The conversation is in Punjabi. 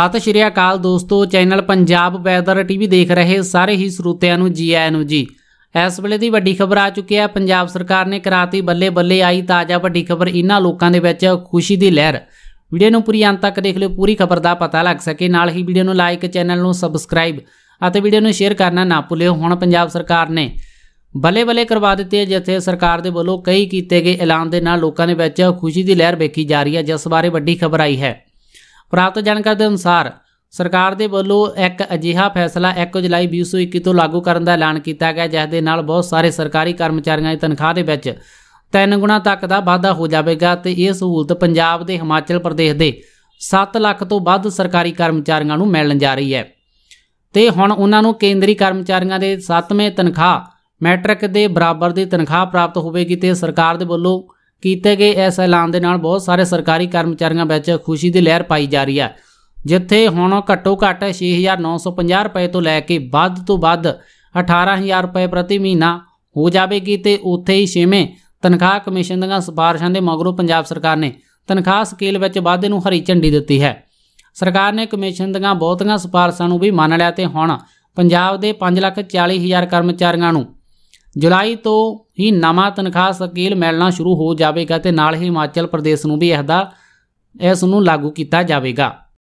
ਸਤਿ ਸ਼੍ਰੀ ਅਕਾਲ ਦੋਸਤੋ ਚੈਨਲ ਪੰਜਾਬ ਵੈਦਰ ਟੀਵੀ ਦੇਖ ਰਹੇ ਸਾਰੇ ਹੀ ਸਰੋਤਿਆਂ ਨੂੰ ਜੀ ਆਇਆਂ ਨੂੰ ਜੀ ਇਸ ਵੇਲੇ ਦੀ ਵੱਡੀ ਖਬਰ ਆ ਚੁੱਕੀ ਹੈ ਪੰਜਾਬ ਸਰਕਾਰ ਨੇ ਕਰਾਤੀ ਬੱਲੇ ਬੱਲੇ ਆਈ ਤਾਜ਼ਾ ਵੱਡੀ ਖਬਰ ਇਹਨਾਂ ਲੋਕਾਂ ਦੇ ਵਿੱਚ ਖੁਸ਼ੀ ਦੀ ਲਹਿਰ ਵੀਡੀਓ ਨੂੰ ਪੂਰੀ ਅੰਤ ਤੱਕ ਦੇਖ ਲਿਓ ਪੂਰੀ ਖਬਰ ਦਾ ਪਤਾ ਲੱਗ ਸਕੇ ਨਾਲ ਹੀ ਵੀਡੀਓ ਨੂੰ ਲਾਈਕ ਚੈਨਲ ਨੂੰ ਸਬਸਕ੍ਰਾਈਬ ਅਤੇ ਵੀਡੀਓ ਨੂੰ ਸ਼ੇਅਰ ਕਰਨਾ ਨਾ ਭੁੱਲਿਓ ਹੁਣ ਪੰਜਾਬ ਸਰਕਾਰ ਨੇ ਬੱਲੇ ਬੱਲੇ ਕਰਵਾ ਦਿੱਤੇ ਜਿੱਥੇ ਸਰਕਾਰ ਦੇ ਵੱਲੋਂ ਕਈ ਕੀਤੇ ਗਏ ਐਲਾਨ ਦੇ ਨਾਲ ਲੋਕਾਂ ਦੇ ਵਿੱਚ ਖੁਸ਼ੀ ਦੀ ਲਹਿਰ ਵੇਖੀ ਜਾ ਰਹੀ ਹੈ ਜਿਸ ਬਾਰੇ ਵੱਡੀ ਖਬਰ ਆਈ ਹੈ ਪ੍ਰਾਪਤ ਜਾਣਕਾਰੀ ਦੇ ਅਨੁਸਾਰ ਸਰਕਾਰ ਦੇ ਵੱਲੋਂ ਇੱਕ ਅਜਿਹਾ ਫੈਸਲਾ 1 ਜੁਲਾਈ 2021 ਤੋਂ ਲਾਗੂ ਕਰਨ ਦਾ ਐਲਾਨ ਕੀਤਾ ਗਿਆ ਜਿਸ ਦੇ ਨਾਲ ਬਹੁਤ ਸਾਰੇ ਸਰਕਾਰੀ ਕਰਮਚਾਰੀਆਂ ਦੀ ਤਨਖਾਹ ਦੇ ਵਿੱਚ ਤਿੰਨ ਗੁਣਾ ਤੱਕ ਦਾ ਵਾਧਾ ਹੋ ਜਾਵੇਗਾ ਤੇ ਇਹ ਸਹੂਲਤ ਪੰਜਾਬ ਦੇ ਹਿਮਾਚਲ ਪ੍ਰਦੇਸ਼ ਦੇ 7 ਲੱਖ ਤੋਂ ਵੱਧ ਸਰਕਾਰੀ ਕਰਮਚਾਰੀਆਂ ਨੂੰ ਮਿਲਣ ਜਾ ਰਹੀ ਹੈ ਤੇ ਹੁਣ ਉਹਨਾਂ ਨੂੰ ਕੇਂਦਰੀ ਕਰਮਚਾਰੀਆਂ ਦੇ 7ਵੇਂ ਤਨਖਾਹ ਮੈਟ੍ਰਿਕ ਦੇ ਬਰਾਬਰ ਦੀ ਤਨਖਾਹ ਪ੍ਰਾਪਤ ਹੋਵੇਗੀ ਤੇ ਸਰਕਾਰ ਦੇ ਵੱਲੋਂ ਕੀਤੇ ਗਏ ਇਸ ਐਲਾਨ ਦੇ ਨਾਲ ਬਹੁਤ ਸਾਰੇ ਸਰਕਾਰੀ ਕਰਮਚਾਰੀਆਂ ਵਿੱਚ ਖੁਸ਼ੀ ਦੀ ਲਹਿਰ ਪਾਈ ਜਾ ਰਹੀ ਹੈ ਜਿੱਥੇ ਹੁਣ ਘੱਟੋ ਘੱਟ 6950 ਰੁਪਏ ਤੋਂ ਲੈ ਕੇ ਵੱਧ ਤੋਂ ਵੱਧ 18000 ਰੁਪਏ ਪ੍ਰਤੀ ਮਹੀਨਾ ਹੋ ਜਾਵੇਗੀ ਤੇ ਉੱਥੇ ਹੀ ਛੇਵੇਂ ਤਨਖਾਹ ਕਮਿਸ਼ਨ ਦੀਆਂ ਸਿਫਾਰਿਸ਼ਾਂ ਦੇ ਮਗਰੋਂ ਪੰਜਾਬ ਸਰਕਾਰ ਨੇ ਤਨਖਾਹ ਸਕੇਲ ਵਿੱਚ ਵਾਧੇ ਨੂੰ ਹਰੀ ਝੰਡੀ ਦਿੱਤੀ ਹੈ ਸਰਕਾਰ ਨੇ ਕਮਿਸ਼ਨ ਦੀਆਂ ਬਹੁਤੀਆਂ ਸਿਫਾਰਸ਼ਾਂ ਨੂੰ ਵੀ ਮੰਨ ਲਿਆ ਤੇ ਹੁਣ ਪੰਜਾਬ ਦੇ 540000 ਕਰਮਚਾਰੀਆਂ ਨੂੰ ਜੁਲਾਈ ਤੋਂ ਹੀ ਨਵਾਂ ਤਨਖਾਹ ਸਕੇਲ ਮਿਲਣਾ ਸ਼ੁਰੂ ਹੋ ਜਾਵੇਗਾ ਤੇ ਨਾਲ ਹੀ ਹਿਮਾਚਲ ਪ੍ਰਦੇਸ਼ ਨੂੰ ਵੀ ਇਹਦਾ ਇਸ ਨੂੰ ਲਾਗੂ ਕੀਤਾ ਜਾਵੇਗਾ